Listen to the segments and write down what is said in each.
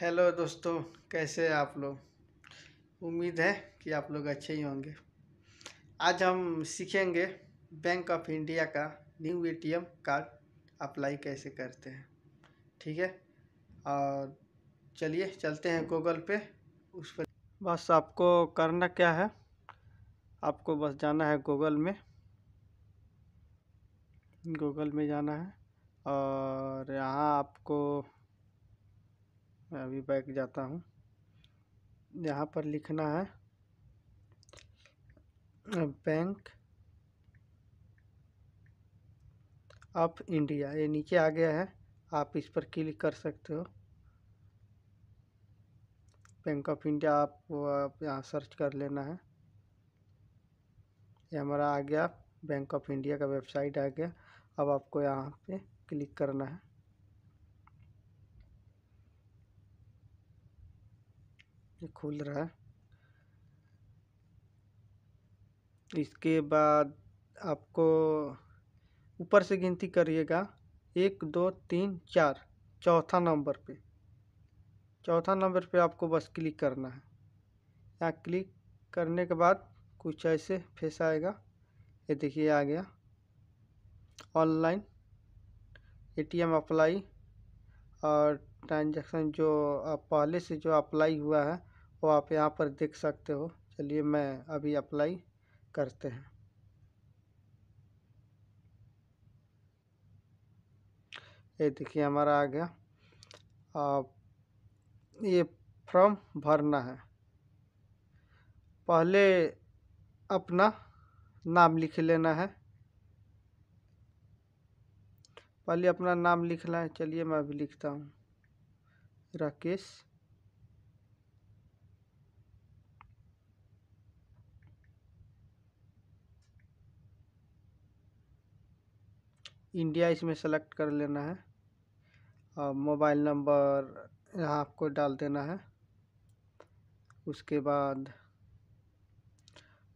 hello दोस्तों कैसे हैं आप लोग उम्मीद है कि आप लोग अच्छे ही होंगे आज हम सीखेंगे बैंक ऑफ इंडिया का न्यू एटीएम कार्ड अप्लाई कैसे करते हैं ठीक है और चलिए चलते हैं गूगल पे उस पर बस आपको करना क्या है आपको बस जाना है गूगल में गूगल में जाना है और यहाँ आपको मैं अभी बैक जाता हूँ यहाँ पर लिखना है बैंक ऑफ इंडिया ये नीचे आ गया है आप इस पर क्लिक कर सकते हो बैंक ऑफ इंडिया आप यहाँ सर्च कर लेना है ये हमारा आ गया बैंक ऑफ इंडिया का वेबसाइट आ गया अब आपको यहाँ पे क्लिक करना है खुल रहा है इसके बाद आपको ऊपर से गिनती करिएगा एक दो तीन चार चौथा नंबर पे चौथा नंबर पे आपको बस क्लिक करना है यहाँ क्लिक करने के बाद कुछ ऐसे फेस आएगा ये देखिए आ गया ऑनलाइन एटीएम अप्लाई और ट्रांजैक्शन जो पहले से जो अप्लाई हुआ है वो तो आप यहाँ पर देख सकते हो चलिए मैं अभी अप्लाई करते हैं ये देखिए हमारा आ गया आप ये फॉर्म भरना है पहले अपना नाम लिख लेना है पहले अपना नाम लिखना है चलिए मैं अभी लिखता हूँ राकेश इंडिया इसमें सेलेक्ट कर लेना है और मोबाइल नंबर यहाँ आपको डाल देना है उसके बाद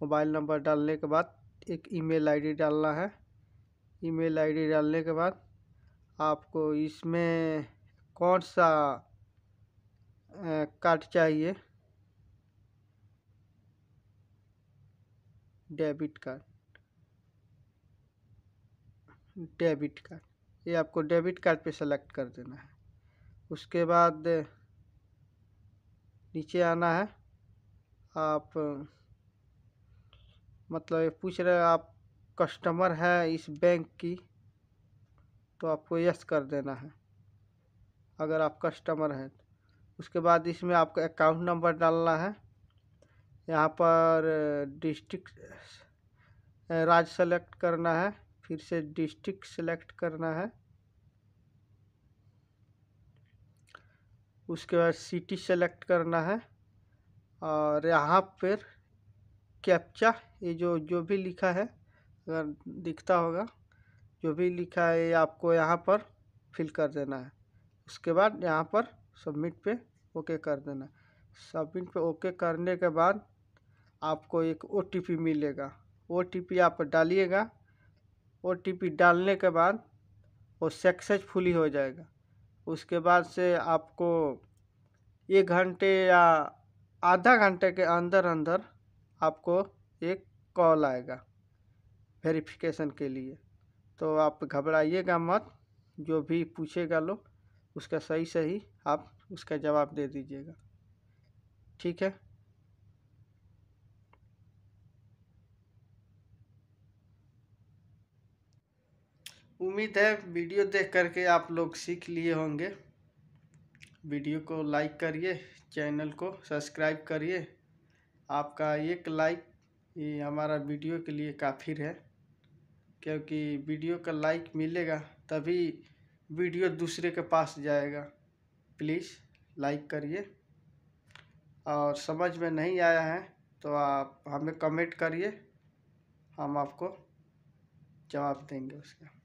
मोबाइल नंबर डालने के बाद एक ईमेल आईडी डालना है ईमेल आईडी डालने के बाद आपको इसमें कौन सा कार्ड चाहिए डेबिट कार्ड डेबिट कार्ड ये आपको डेबिट कार्ड पे सेलेक्ट कर देना है उसके बाद नीचे आना है आप मतलब ये पूछ रहे आप कस्टमर हैं इस बैंक की तो आपको यस कर देना है अगर आप कस्टमर हैं उसके बाद इसमें आपका अकाउंट नंबर डालना है यहाँ पर डिस्ट्रिक्ट राज्य सेलेक्ट करना है फिर से डिस्ट्रिक्ट सेलेक्ट करना है उसके बाद सिटी सेलेक्ट करना है और यहाँ पर कैप्चा ये जो जो भी लिखा है अगर दिखता होगा जो भी लिखा है ये आपको यहाँ पर फिल कर देना है उसके बाद यहाँ पर सबमिट पे ओके कर देना सबमिट पे ओके करने के बाद आपको एक ओ मिलेगा ओ आप डालिएगा ओ टी पी डालने के बाद वो सक्सेसफुली हो जाएगा उसके बाद से आपको एक घंटे या आधा घंटे के अंदर अंदर आपको एक कॉल आएगा वेरिफिकेशन के लिए तो आप घबराइएगा मत जो भी पूछेगा लोग उसका सही सही आप उसका जवाब दे दीजिएगा ठीक है उम्मीद है वीडियो देख करके आप लोग सीख लिए होंगे वीडियो को लाइक करिए चैनल को सब्सक्राइब करिए आपका एक लाइक ये हमारा वीडियो के लिए काफ़ी है क्योंकि वीडियो का लाइक मिलेगा तभी वीडियो दूसरे के पास जाएगा प्लीज़ लाइक करिए और समझ में नहीं आया है तो आप हमें कमेंट करिए हम आपको जवाब देंगे उसका